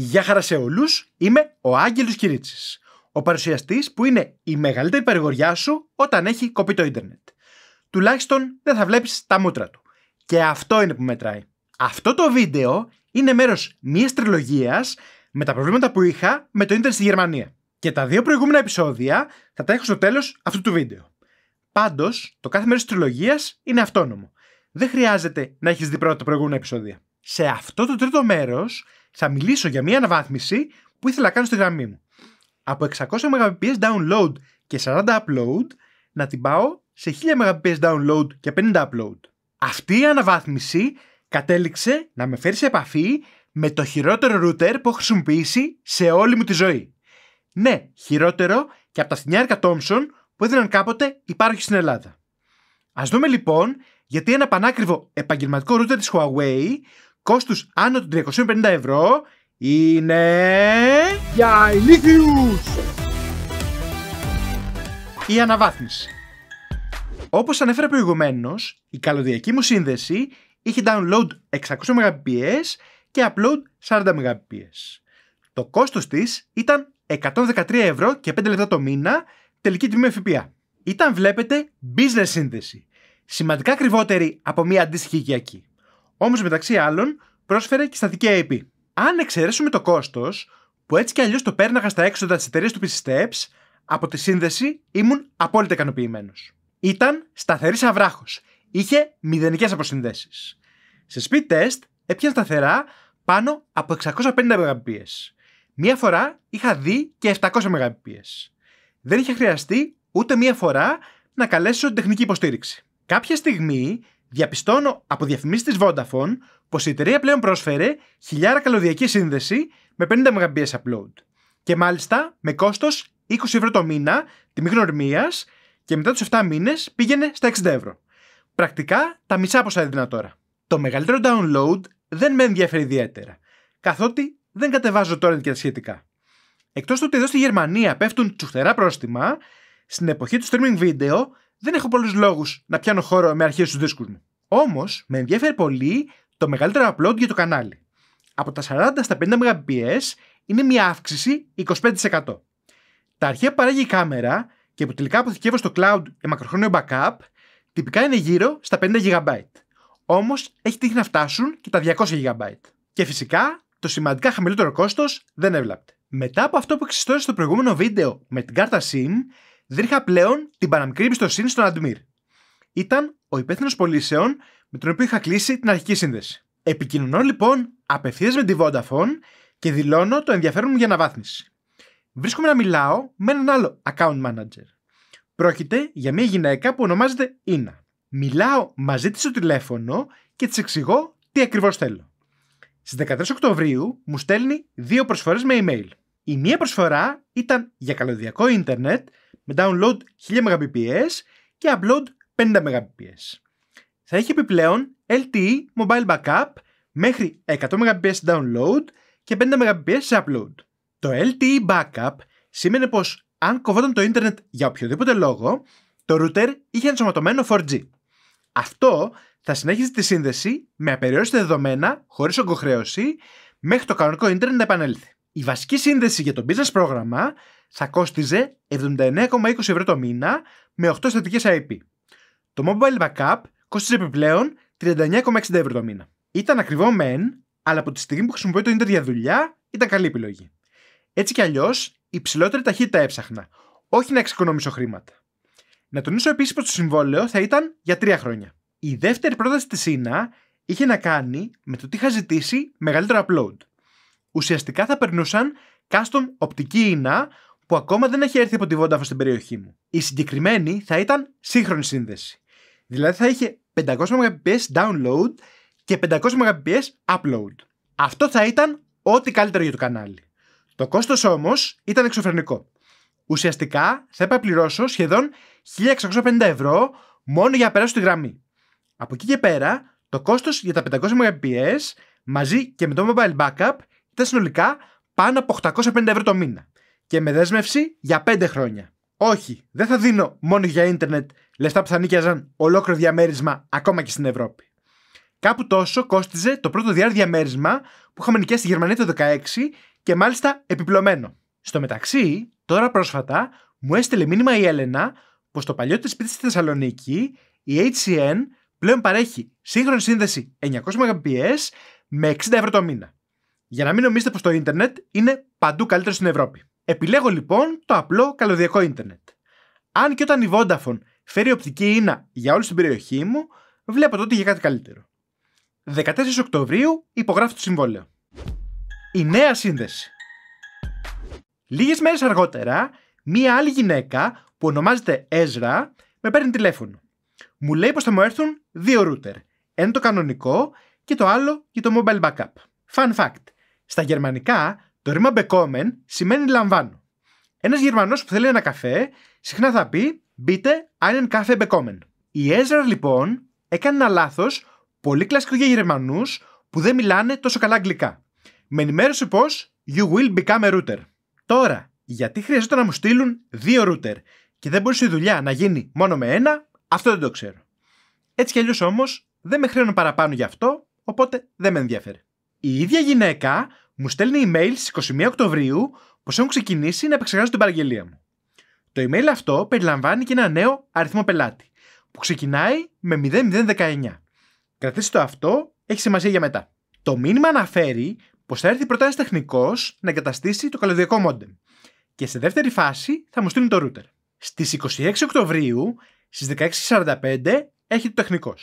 Γεια χαρά σε όλους, είμαι ο Άγγελος Κυρίτσης, ο παρουσιαστής που είναι η μεγαλύτερη παρηγοριά σου όταν έχει κοπεί το ίντερνετ. Τουλάχιστον δεν θα βλέπεις τα μούτρα του. Και αυτό είναι που μετράει. Αυτό το βίντεο είναι μέρος μιας τριλογίας με τα προβλήματα που είχα με το ίντερνετ στη Γερμανία. Και τα δύο προηγούμενα επεισόδια θα τα έχω στο τέλος αυτού του βίντεο. Πάντως, το κάθε μέρος της τριλογίας είναι αυτόνομο. Δεν χρειάζεται να έχεις δει πρώτα τα προηγούμενα επεισόδια. Σε αυτό το τρίτο μέρος θα μιλήσω για μια αναβάθμιση που ήθελα να κάνω στη γραμμή μου. Από 600 Mbps download και 40 upload να την πάω σε 1000 Mbps download και 50 upload. Αυτή η αναβάθμιση κατέληξε να με φέρει σε επαφή με το χειρότερο router που έχω χρησιμοποιήσει σε όλη μου τη ζωή. Ναι, χειρότερο και από τα φθηνιάρικα Thompson που έδιναν κάποτε υπάρχει στην Ελλάδα. Ας δούμε λοιπόν γιατί ένα πανάκριβο επαγγελματικό router της Huawei κόστους άνω των 350 ευρώ είναι... Για ηλίθιους! Η αναβάθμιση. Όπως ανέφερα προηγουμένως, η καλωδιακή μου σύνδεση είχε download 600 Mbps και upload 40 Mbps. Το κόστος της ήταν 113 ευρώ και 5 λεπτά το μήνα, τελική τιμή ΦΠΑ. Ήταν βλέπετε business σύνδεση. Σημαντικά ακριβότερη από μια αντίστοιχη οικιακή. Όμως μεταξύ άλλων, πρόσφερε και στατική AP. Αν εξαιρέσουμε το κόστος, που έτσι κι αλλιώς το πέρναγα στα έξοδα της εταιρείας του PC Steps, από τη σύνδεση ήμουν απόλυτα ικανοποιημένος. Ήταν σταθερής αβράχος. Είχε μηδενικές αποσυνδέσεις. Σε speed test έπιαν σταθερά πάνω από 650 Mbps. Μία φορά είχα δει και 700 Mbps. Δεν είχε χρειαστεί ούτε μία φορά να καλέσω τεχνική υποστήριξη. Κάποια στιγμή διαπιστώνω από διαφημίσεις της Vodafone πως η εταιρεία πλέον πρόσφερε χιλιάρα καλωδιακή σύνδεση με 50 Mbps upload. Και μάλιστα με κόστος 20 ευρώ το μήνα, τιμή γνωριμίας, και μετά τους 7 μήνες πήγαινε στα 60 ευρώ. Πρακτικά τα μισά ποσά έδινα τώρα. Το μεγαλύτερο download δεν με ενδιαφέρει ιδιαίτερα, καθότι δεν κατεβάζω τώρα και τα σχετικά. Εκτός του ότι εδώ στη Γερμανία πέφτουν τσουφτερά πρόστιμα, στην εποχή του streaming video δεν έχω πολλούς λόγους να πιάνω χώρο με αρχές του δίσκους μου. Όμως, με ενδιαφέρει πολύ το μεγαλύτερο upload για το κανάλι. Από τα 40 στα 50 Mbps είναι μια αύξηση 25%. Τα αρχεία που παράγει η κάμερα και που τελικά αποθηκεύω στο cloud για μακροχρόνιο backup, τυπικά είναι γύρω στα 50 GB. Όμως έχει τύχει να φτάσουν και τα 200 GB. Και φυσικά το σημαντικά χαμηλότερο κόστος δεν έβλαπτε. Μετά από αυτό που εξιστόρησε στο προηγούμενο βίντεο με την κάρτα SIM, δεν είχα πλέον την παραμικρή εμπιστοσύνη στον Αντμύρ. Ήταν ο υπεύθυνος πολίσεων με τον οποίο είχα κλείσει την αρχική σύνδεση. Επικοινωνώ λοιπόν απευθείας με τη Vodafone και δηλώνω το ενδιαφέρον μου για αναβάθμιση. Βρίσκομαι να μιλάω με έναν άλλο account manager. Πρόκειται για μια γυναίκα που ονομάζεται Ίνα. Μιλάω μαζί της στο τηλέφωνο και της εξηγώ τι ακριβώς θέλω. Στις 13 Οκτωβρίου μου στέλνει δύο προσφορές με email. Η μία προσφορά ήταν για καλωδιακό ίντερνετ με download 1000 Mbps και upload 50 Mbps. Θα έχει επιπλέον LTE mobile backup μέχρι 100 Mbps download και 50 Mbps upload. Το LTE backup σήμαινε πως αν κοβόταν το ίντερνετ για οποιοδήποτε λόγο, το router είχε ενσωματωμένο 4G. Αυτό θα συνέχιζε τη σύνδεση με απεριόριστα δεδομένα, χωρίς ογκοχρέωση, μέχρι το κανονικό ίντερνετ να επανέλθει. Η βασική σύνδεση για το business πρόγραμμα θα κόστιζε 79,20 ευρώ το μήνα με 8 στατικές IP. Το mobile backup κόστιζε επιπλέον 39,60 ευρώ το μήνα. Ήταν ακριβό μεν, αλλά από τη στιγμή που χρησιμοποιώ το ίντερ για δουλειά ήταν καλή επιλογή. Έτσι κι αλλιώς, υψηλότερη ταχύτητα έψαχνα, όχι να εξοικονομήσω χρήματα. Να τονίσω επίσης πως το συμβόλαιο θα ήταν για τρία χρόνια. Η δεύτερη πρόταση της ΣΥΝΑ είχε να κάνει με το τι είχα ζητήσει μεγαλύτερο upload. Ουσιαστικά θα περνούσαν custom οπτική ίνα που ακόμα δεν έχει έρθει από τη Vodafone στην περιοχή μου. Η συγκεκριμένη θα ήταν σύγχρονη σύνδεση. Δηλαδή θα είχε 500 Mbps download και 500 Mbps upload. Αυτό θα ήταν ό,τι καλύτερο για το κανάλι. Το κόστος όμως ήταν εξωφρενικό. Ουσιαστικά θα έπρεπε να πληρώσω σχεδόν 1650 ευρώ μόνο για να περάσω τη γραμμή. Από εκεί και πέρα, το κόστος για τα 500 Mbps μαζί και με το mobile backup ήταν συνολικά πάνω από 850 ευρώ το μήνα και με δέσμευση για 5 χρόνια. Όχι, δεν θα δίνω μόνο για ίντερνετ λεφτά που θα νοικιάζαν ολόκληρο διαμέρισμα ακόμα και στην Ευρώπη. Κάπου τόσο κόστιζε το πρώτο διάρκεια διαμέρισμα που είχαμε νοικιάσει στη Γερμανία το 2016 και μάλιστα επιπλωμένο. Στο μεταξύ, τώρα πρόσφατα μου έστειλε μήνυμα η Έλενα πως το παλιό σπίτι στη Θεσσαλονίκη η HCN πλέον παρέχει σύγχρονη σύνδεση 900 Mbps με 60 ευρώ το μήνα. Για να μην νομίζετε πως το ίντερνετ είναι παντού καλύτερο στην Ευρώπη. Επιλέγω λοιπόν το απλό καλωδιακό ίντερνετ. Αν και όταν η Vodafone φέρει οπτική ίνα για όλη την περιοχή μου, βλέπω τότε για κάτι καλύτερο. 14 Οκτωβρίου υπογράφω το συμβόλαιο. Η νέα σύνδεση. Λίγες μέρες αργότερα, μία άλλη γυναίκα που ονομάζεται Έζρα με παίρνει τηλέφωνο. Μου λέει πως θα μου έρθουν δύο router. Ένα το κανονικό και το άλλο για το mobile backup. Fun fact. Στα γερμανικά, το ρήμα bekommen σημαίνει λαμβάνω. Ένας Γερμανός που θέλει ένα καφέ, συχνά θα πει «bitte einen Kaffee bekommen. Η Έζρα λοιπόν έκανε ένα λάθος πολύ κλασικό για Γερμανούς που δεν μιλάνε τόσο καλά αγγλικά. Με ενημέρωσε πως you will become a router. Τώρα, γιατί χρειαζόταν να μου στείλουν δύο router και δεν μπορούσε η δουλειά να γίνει μόνο με ένα, αυτό δεν το ξέρω. Έτσι κι αλλιώς όμως δεν με χρέωνε παραπάνω γι' αυτό, οπότε δεν με ενδιαφέρει. Η ίδια γυναίκα μου στέλνει email στις 21 Οκτωβρίου πώ έχουν ξεκινήσει να επεξεργάζονται την παραγγελία μου. Το email αυτό περιλαμβάνει και ένα νέο αριθμό πελάτη που ξεκινάει με 0019. Κρατήστε το αυτό, έχει σημασία για μετά. Το μήνυμα αναφέρει πως θα έρθει πρωτά ένα τεχνικός να εγκαταστήσει το καλωδιακό μόντεμ και σε δεύτερη φάση θα μου στείλουν το router. Στις 26 Οκτωβρίου στις 16.45 έρχεται το τεχνικός.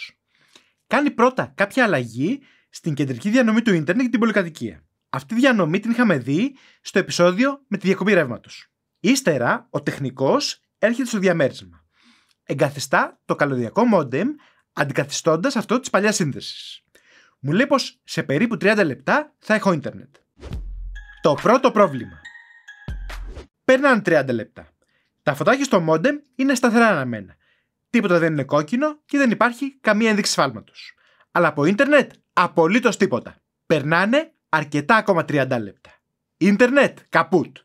Κάνει πρώτα κάποια αλλαγή στην κεντρική διανομή του ίντερνετ και την πολυκατοικία. Αυτή τη διανομή την είχαμε δει στο επεισόδιο με τη διακοπή ρεύματος. Ύστερα, ο τεχνικός έρχεται στο διαμέρισμα. Εγκαθιστά το καλωδιακό μόντεμ, αντικαθιστώντας αυτό της παλιάς σύνδεσης. Μου λέει πως σε περίπου 30 λεπτά θα έχω ίντερνετ. Το πρώτο πρόβλημα. Παίρναν 30 λεπτά. Τα φωτάκια στο μόντεμ είναι σταθερά αναμένα. Τίποτα δεν είναι κόκκινο και δεν υπάρχει καμία ένδειξη σφάλματος. Αλλά από ίντερνετ απολύτως τίποτα. Περνάνε αρκετά ακόμα 30 λεπτά. Ιντερνετ, καπούτ.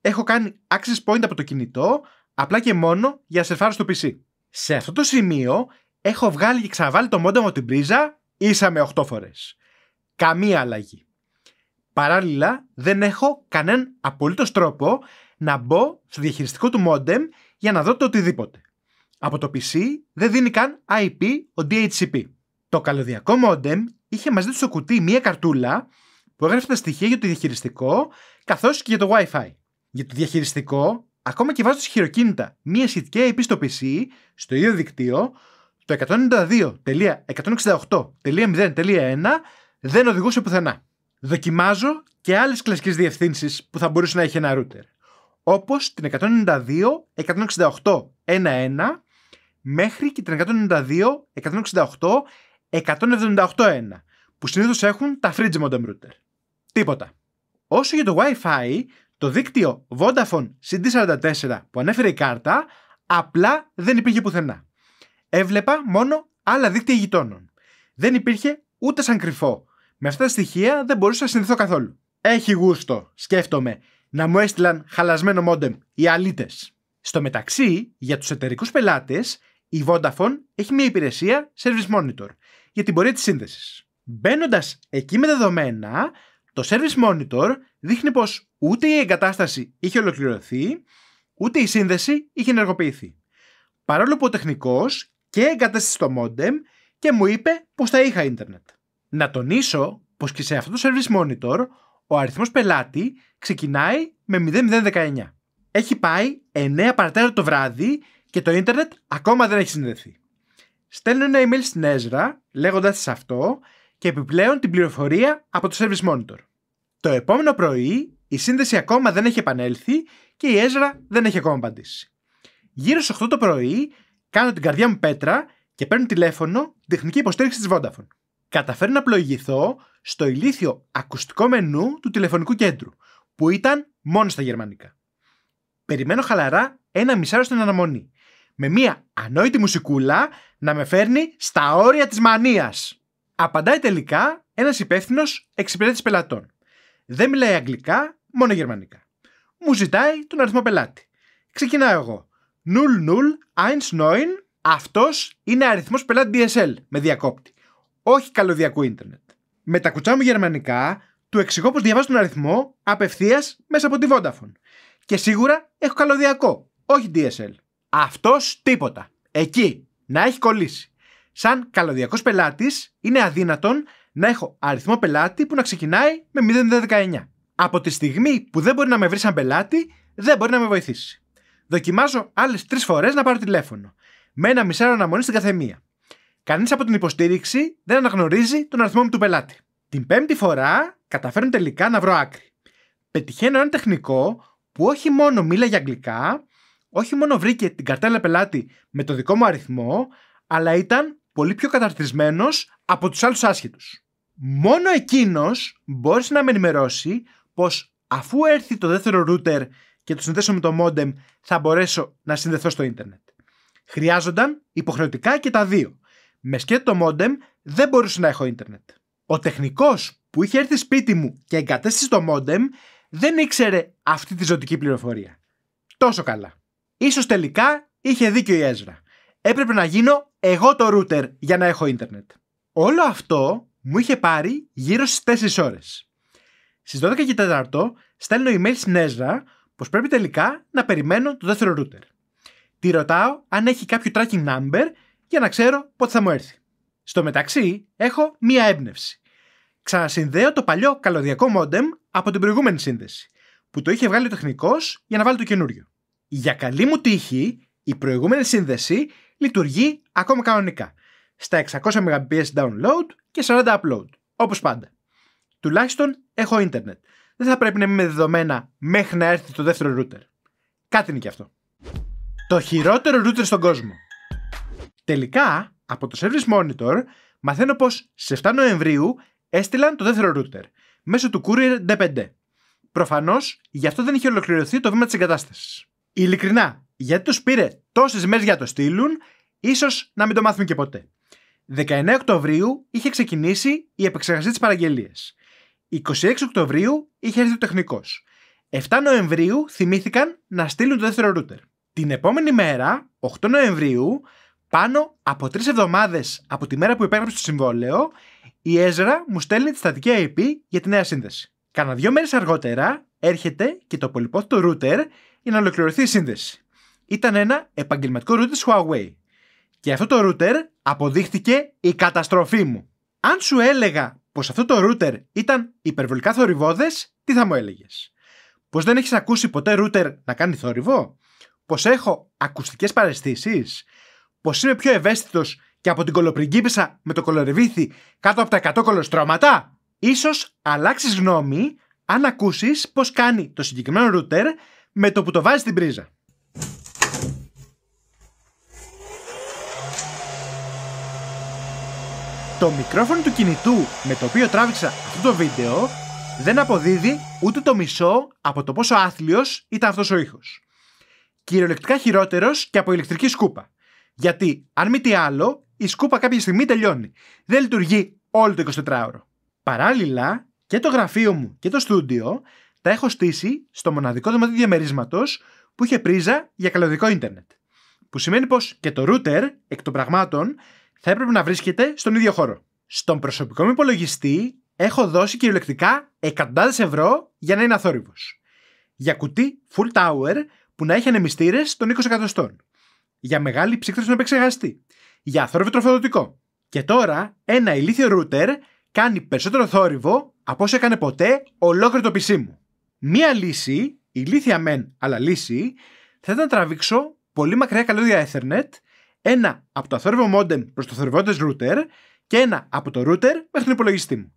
Έχω κάνει access point από το κινητό, απλά και μόνο για σερφάρω στο PC. Σε αυτό το σημείο έχω βγάλει και ξαναβάλει το μόντεμ από την πρίζα, ίσα με 8 φορές. Καμία αλλαγή. Παράλληλα, δεν έχω κανέναν απολύτως τρόπο να μπω στο διαχειριστικό του μόντεμ για να δω το οτιδήποτε. Από το PC δεν δίνει καν IP ο DHCP. Το καλωδιακό μόντεμ είχε μαζί του στο κουτί μία καρτούλα που τα στοιχεία για το διαχειριστικό, καθώς και για το WiFi. Για το διαχειριστικό, ακόμα και βάζοντας χειροκίνητα μία σχετική IP στο PC, στο ίδιο δικτύο, το 192.168.0.1 δεν οδηγούσε πουθενά. Δοκιμάζω και άλλες κλασικές διευθύνσεις που θα μπορούσε να έχει ένα router. Όπως την 192.168.1.1 μέχρι και την 192.168.178.1 που συνήθως έχουν τα fridge modem router. Τίποτα. Όσο για το Wi-Fi, το δίκτυο Vodafone CD44 που ανέφερε η κάρτα, απλά δεν υπήρχε πουθενά. Έβλεπα μόνο άλλα δίκτυα γειτόνων. Δεν υπήρχε ούτε σαν κρυφό. Με αυτά τα στοιχεία δεν μπορούσα να συνδεθώ καθόλου. Έχει γούστο, σκέφτομαι, να μου έστειλαν χαλασμένο μόντεμ οι αλήτες. Στο μεταξύ, για τους εταιρικούς πελάτες, η Vodafone έχει μια υπηρεσία Service Monitor για την πορεία της σύνδεσης. Μπαίνοντας εκεί με δεδομένα, το Service Monitor δείχνει πως ούτε η εγκατάσταση είχε ολοκληρωθεί, ούτε η σύνδεση είχε ενεργοποιηθεί. Παρόλο που ο τεχνικός και εγκατέστησε το modem και μου είπε πως θα είχα ίντερνετ. Να τονίσω πως και σε αυτό το Service Monitor ο αριθμός πελάτη ξεκινάει με 0019. Έχει πάει 9 παρατέρα το βράδυ και το ίντερνετ ακόμα δεν έχει συνδεθεί. Στέλνω ένα email στην Έζρα λέγοντας της αυτό και επιπλέον την πληροφορία από το Service Monitor. Το επόμενο πρωί η σύνδεση ακόμα δεν έχει επανέλθει και η Έζρα δεν έχει ακόμα απαντήσει. Γύρω στις 8 το πρωί κάνω την καρδιά μου πέτρα και παίρνω τηλέφωνο την τεχνική υποστήριξη της Vodafone. Καταφέρνω να πλοηγηθώ στο ηλίθιο ακουστικό μενού του τηλεφωνικού κέντρου, που ήταν μόνο στα γερμανικά. Περιμένω χαλαρά ένα μισάρο στην αναμονή, με μία ανόητη μουσικούλα να με φέρνει στα όρια της μανίας. Απαντάει τελικά ένας υπεύθυνος εξυπηρέτηση πελατών. Δεν μιλάει αγγλικά, μόνο γερμανικά. Μου ζητάει τον αριθμό πελάτη. Ξεκινάω εγώ. 0019. Αυτός είναι αριθμός πελάτη DSL με διακόπτη. Όχι καλωδιακού ίντερνετ. Με τα κουτσά μου γερμανικά, του εξηγώ πως διαβάζω τον αριθμό απευθείας μέσα από τη Vodafone. Και σίγουρα έχω καλωδιακό, όχι DSL. Αυτός τίποτα. Εκεί να έχει κολλήσει. Σαν καλωδιακός πελάτης, είναι αδύνατον να έχω αριθμό πελάτη που να ξεκινάει με 019. Από τη στιγμή που δεν μπορεί να με βρει σαν πελάτη, δεν μπορεί να με βοηθήσει. Δοκιμάζω άλλες τρεις φορές να πάρω τηλέφωνο. Με ένα μισάρο αναμονή στην καθεμία. Κανείς από την υποστήριξη δεν αναγνωρίζει τον αριθμό μου του πελάτη. Την πέμπτη φορά καταφέρνω τελικά να βρω άκρη. Πετυχαίνω ένα τεχνικό που όχι μόνο για αγγλικά, όχι μόνο βρήκε την καρτέλα πελάτη με το δικό μου αριθμό, αλλά ήταν πολύ πιο καταρτισμένος από τους άλλους άσχετους. Μόνο εκείνος μπόρεσε να με ενημερώσει πως αφού έρθει το δεύτερο router και το συνδέσω με το modem, θα μπορέσω να συνδεθώ στο ίντερνετ. Χρειάζονταν υποχρεωτικά και τα δύο. Με σκέτο το modem δεν μπορούσε να έχω ίντερνετ. Ο τεχνικός που είχε έρθει σπίτι μου και εγκατέστησε το modem δεν ήξερε αυτή τη ζωτική πληροφορία. Τόσο καλά. Ίσως τελικά είχε δίκιο η Έζρα. Έπρεπε να γίνω εγώ το router για να έχω ίντερνετ. Όλο αυτό μου είχε πάρει γύρω στις 4 ώρες. Στις 12 και 4 στέλνω email στην Ezra πως πρέπει τελικά να περιμένω το δεύτερο router. Τη ρωτάω αν έχει κάποιο tracking number για να ξέρω πότε θα μου έρθει. Στο μεταξύ έχω μία έμπνευση. Ξανασυνδέω το παλιό καλωδιακό μόντεμ από την προηγούμενη σύνδεση που το είχε βγάλει ο τεχνικός για να βάλει το καινούριο. Για καλή μου τύχη η προηγούμενη σύνδεση λειτουργεί ακόμα κανονικά. Στα 600 Mbps download και 40 upload. Όπως πάντα. Τουλάχιστον έχω ίντερνετ. Δεν θα πρέπει να είμαι δεδομένα μέχρι να έρθει το δεύτερο router. Κάτι είναι και αυτό. Το χειρότερο router στον κόσμο. Τελικά, από το Service Monitor, μαθαίνω πως σε 7 Νοεμβρίου έστειλαν το δεύτερο router μέσω του Courier D5. Προφανώς, γι' αυτό δεν είχε ολοκληρωθεί το βήμα της εγκατάστασης. Ειλικρινά, γιατί τους πήρε τόσες μέρες για το στείλουν, ίσως να μην το μάθουμε και ποτέ. 19 Οκτωβρίου είχε ξεκινήσει η επεξεργασία της παραγγελίας. 26 Οκτωβρίου είχε έρθει ο τεχνικός. 7 Νοεμβρίου θυμήθηκαν να στείλουν το δεύτερο ρούτερ. Την επόμενη μέρα, 8 Νοεμβρίου, πάνω από τρεις εβδομάδες από τη μέρα που υπέγραψε το συμβόλαιο, η Έζρα μου στέλνει τη στατική IP για τη νέα σύνδεση. Κάνα δύο μέρες αργότερα έρχεται και το πολυπόθητο router για να ολοκληρωθεί η σύνδεση ήταν ένα επαγγελματικό router της Huawei. Και αυτό το router αποδείχτηκε η καταστροφή μου. Αν σου έλεγα πως αυτό το router ήταν υπερβολικά θορυβόδες, τι θα μου έλεγες. Πως δεν έχεις ακούσει ποτέ router να κάνει θόρυβο. Πως έχω ακουστικές παρεστήσεις. Πως είμαι πιο ευαίσθητος και από την κολοπριγκίπισσα με το κολορεβίθι κάτω από τα 100 κολοστρώματα. Ίσως αλλάξεις γνώμη αν ακούσεις πως κάνει το συγκεκριμένο router με το που το βάζεις στην πρίζα. Το μικρόφωνο του κινητού με το οποίο τράβηξα αυτό το βίντεο δεν αποδίδει ούτε το μισό από το πόσο άθλιος ήταν αυτός ο ήχος. Κυριολεκτικά χειρότερος και από ηλεκτρική σκούπα. Γιατί, αν μη τι άλλο, η σκούπα κάποια στιγμή τελειώνει. Δεν λειτουργεί όλο το 24ωρο. Παράλληλα, και το γραφείο μου και το στούντιο τα έχω στήσει στο μοναδικό δωμάτιο διαμερίσματος που είχε πρίζα για καλωδικό ίντερνετ. Που σημαίνει πως και το router εκ των πραγμάτων θα έπρεπε να βρίσκεται στον ίδιο χώρο. Στον προσωπικό μου υπολογιστή έχω δώσει κυριολεκτικά εκατοντάδες ευρώ για να είναι αθόρυβος. Για κουτί full tower που να έχει ανεμιστήρες των 20 εκατοστών. Για μεγάλη ψύχτρα στον επεξεργαστή. Για αθόρυβο τροφοδοτικό. Και τώρα ένα ηλίθιο ρούτερ κάνει περισσότερο θόρυβο από όσο έκανε ποτέ ολόκληρο το PC μου. Μία λύση, ηλίθια μεν, αλλά λύση, θα ήταν να τραβήξω πολύ μακριά καλώδια Ethernet ένα από το αθόρυβο modem προς το θορυβόντες ρούτερ και ένα από το router μέχρι τον υπολογιστή μου.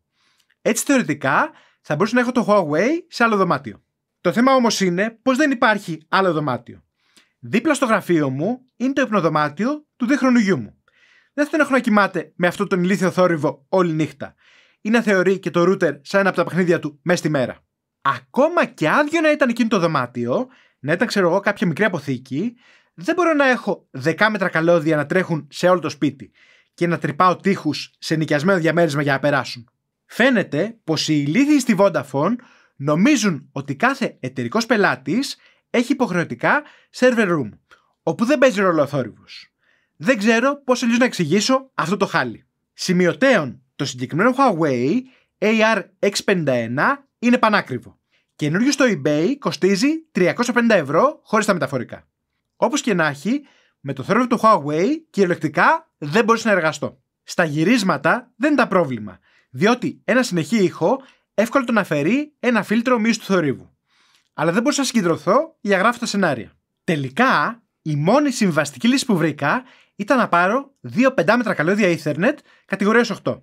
Έτσι θεωρητικά θα μπορούσα να έχω το Huawei σε άλλο δωμάτιο. Το θέμα όμως είναι πως δεν υπάρχει άλλο δωμάτιο. Δίπλα στο γραφείο μου είναι το υπνοδωμάτιο του δίχρονου γιού μου. Δεν θα να έχω να κοιμάται με αυτό τον ηλίθιο θόρυβο όλη νύχτα ή να θεωρεί και το router σαν ένα από τα παιχνίδια του μέσα στη μέρα. Ακόμα και άδειο να ήταν εκείνο το δωμάτιο, να ήταν ξέρω εγώ κάποια μικρή αποθήκη, δεν μπορώ να έχω δεκάμετρα καλώδια να τρέχουν σε όλο το σπίτι και να τρυπάω τείχους σε νοικιασμένο διαμέρισμα για να περάσουν. Φαίνεται πως οι ηλίθιοι στη Vodafone νομίζουν ότι κάθε εταιρικός πελάτης έχει υποχρεωτικά server room, όπου δεν παίζει ρόλο ο Δεν ξέρω πώς αλλιώς να εξηγήσω αυτό το χάλι. Σημειωτέων, το συγκεκριμένο Huawei AR651 είναι πανάκριβο. Καινούριο στο eBay κοστίζει 350 ευρώ χωρίς τα μεταφορικά. Όπως και να έχει, με το θόρυβο του Huawei κυριολεκτικά δεν μπορεί να εργαστώ. Στα γυρίσματα δεν είναι τα πρόβλημα, διότι ένα συνεχή ήχο εύκολα τον αφαιρεί ένα φίλτρο μείωση του θορύβου. Αλλά δεν μπορούσα να συγκεντρωθώ για γράφω τα σενάρια. Τελικά, η μόνη συμβαστική λύση που βρήκα ήταν να πάρω δύο πεντάμετρα καλώδια Ethernet κατηγορίας 8.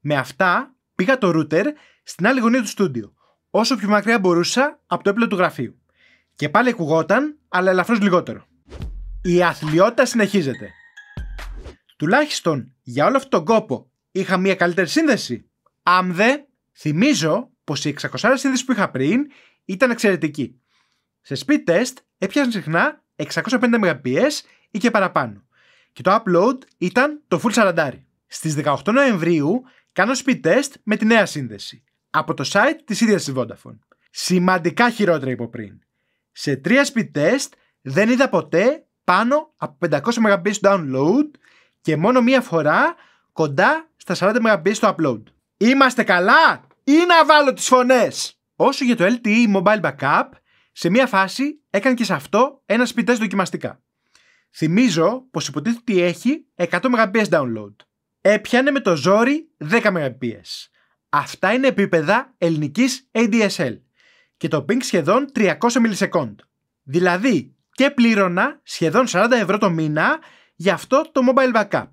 Με αυτά πήγα το router στην άλλη γωνία του στούντιο, όσο πιο μακριά μπορούσα από το έπλο του γραφείου. Και πάλι ακουγόταν, αλλά ελαφρώς λιγότερο. Η αθλειότητα συνεχίζεται. Τουλάχιστον για όλο αυτόν τον κόπο είχα μια καλύτερη σύνδεση. Αν δε, θυμίζω πως η 600 σύνδεση που είχα πριν ήταν εξαιρετική. Σε speed test έπιασαν συχνά 650 Mbps ή και παραπάνω. Και το upload ήταν το full 40. Στις 18 Νοεμβρίου κάνω speed test με τη νέα σύνδεση από το site της ίδιας της Vodafone. Σημαντικά χειρότερα από πριν. Σε 3 speed test δεν είδα ποτέ πάνω από 500 Mbps download και μόνο μία φορά κοντά στα 40 Mbps στο upload. Είμαστε καλά ή να βάλω τις φωνές! Όσο για το LTE Mobile Backup, σε μία φάση έκανε και σε αυτό ένα speed test δοκιμαστικά. Θυμίζω πως υποτίθεται ότι έχει 100 Mbps download. Έπιανε με το ζόρι 10 Mbps. Αυτά είναι επίπεδα ελληνικής ADSL και το ping σχεδόν 300 millisecond. Δηλαδή και πλήρωνα σχεδόν 40 ευρώ το μήνα για αυτό το mobile backup.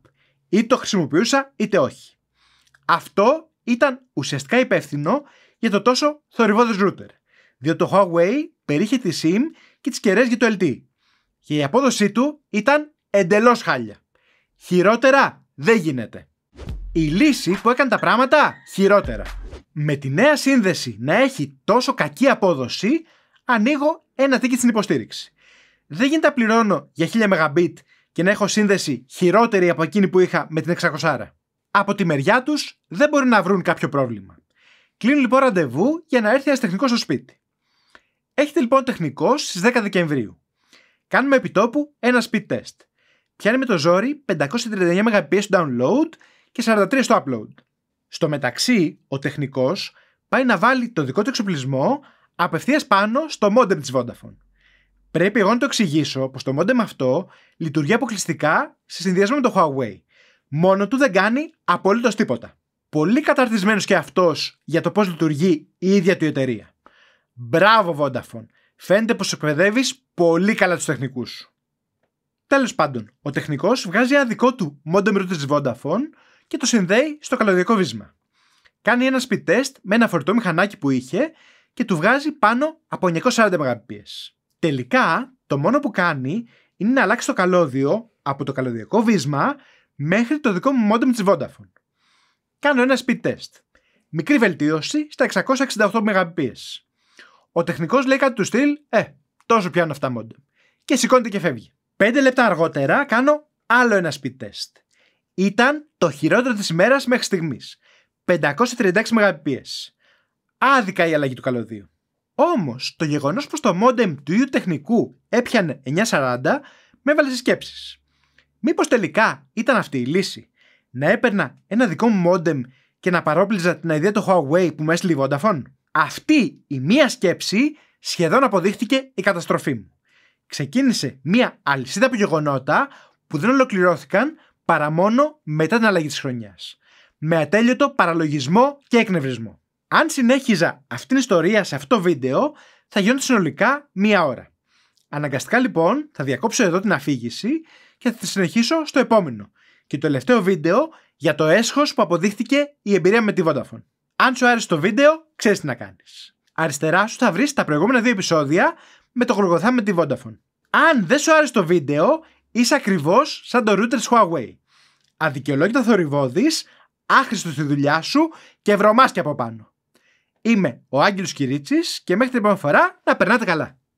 Είτε το χρησιμοποιούσα είτε όχι. Αυτό ήταν ουσιαστικά υπεύθυνο για το τόσο θορυβόδες router, διότι το Huawei περίχε τη SIM και τις κεραίες για το LTE και η απόδοσή του ήταν εντελώς χάλια. Χειρότερα δεν γίνεται. Η λύση που έκανε τα πράγματα χειρότερα. Με τη νέα σύνδεση να έχει τόσο κακή απόδοση, ανοίγω ένα τίκι στην υποστήριξη. Δεν γίνεται να πληρώνω για 1000 Mbit και να έχω σύνδεση χειρότερη από εκείνη που είχα με την 600. Από τη μεριά τους δεν μπορεί να βρουν κάποιο πρόβλημα. Κλείνουν λοιπόν ραντεβού για να έρθει ένας τεχνικός στο σπίτι. Έχετε λοιπόν τεχνικό στις 10 Δεκεμβρίου. Κάνουμε επιτόπου ένα speed test. Πιάνει με το ζόρι 539 Mbps download και 43 στο upload. Στο μεταξύ, ο τεχνικός πάει να βάλει το δικό του εξοπλισμό απευθείας πάνω στο modem της Vodafone. Πρέπει εγώ να το εξηγήσω πως το modem αυτό λειτουργεί αποκλειστικά σε συνδυασμό με το Huawei. Μόνο του δεν κάνει απολύτως τίποτα. Πολύ καταρτισμένος και αυτός για το πώς λειτουργεί η ίδια του η εταιρεία. Μπράβο Vodafone. Φαίνεται πως εκπαιδεύεις πολύ καλά τους τεχνικούς. σου. Τέλος πάντων, ο τεχνικός βγάζει ένα δικό του modem router της Vodafone και το συνδέει στο καλωδιακό βίσμα. Κάνει ένα speed test με ένα φορητό μηχανάκι που είχε και του βγάζει πάνω από 940 Mbps. Τελικά, το μόνο που κάνει είναι να αλλάξει το καλώδιο από το καλωδιακό βίσμα μέχρι το δικό μου modem της Vodafone. Κάνω ένα speed test. Μικρή βελτίωση στα 668 Mbps. Ο τεχνικός λέει κάτι του στυλ, ε, τόσο πιάνω αυτά modem. Και σηκώνεται και φεύγει. 5 λεπτά αργότερα κάνω άλλο ένα speed test ήταν το χειρότερο της ημέρας μέχρι στιγμής. 536 Mbps. Άδικα η αλλαγή του καλωδίου. Όμως, το γεγονός πως το μόντεμ του ίδιου τεχνικού έπιανε 940 με έβαλε σε σκέψεις. Μήπως τελικά ήταν αυτή η λύση. Να έπαιρνα ένα δικό μου μόντεμ και να παρόπληζα την ιδέα του Huawei που με έστειλε η Vodafone. Αυτή η μία σκέψη σχεδόν αποδείχτηκε η καταστροφή μου. Ξεκίνησε μία αλυσίδα από γεγονότα που δεν ολοκληρώθηκαν παρά μόνο μετά την αλλαγή της χρονιάς. Με ατέλειωτο παραλογισμό και εκνευρισμό. Αν συνέχιζα αυτήν την ιστορία σε αυτό το βίντεο, θα γίνονται συνολικά μία ώρα. Αναγκαστικά λοιπόν θα διακόψω εδώ την αφήγηση και θα τη συνεχίσω στο επόμενο. Και το τελευταίο βίντεο για το έσχος που αποδείχθηκε η εμπειρία με τη Vodafone. Αν σου άρεσε το βίντεο, ξέρεις τι να κάνεις. Αριστερά σου θα βρεις τα προηγούμενα δύο επεισόδια με το χρωγοθά με τη Vodafone. Αν δεν σου άρεσε το βίντεο Είσαι ακριβώς σαν το router της Huawei. Αδικαιολόγητα θορυβώδη, άχρηστο στη δουλειά σου και βρωμάς από πάνω. Είμαι ο Άγγελος Κυρίτσης και μέχρι την επόμενη φορά να περνάτε καλά.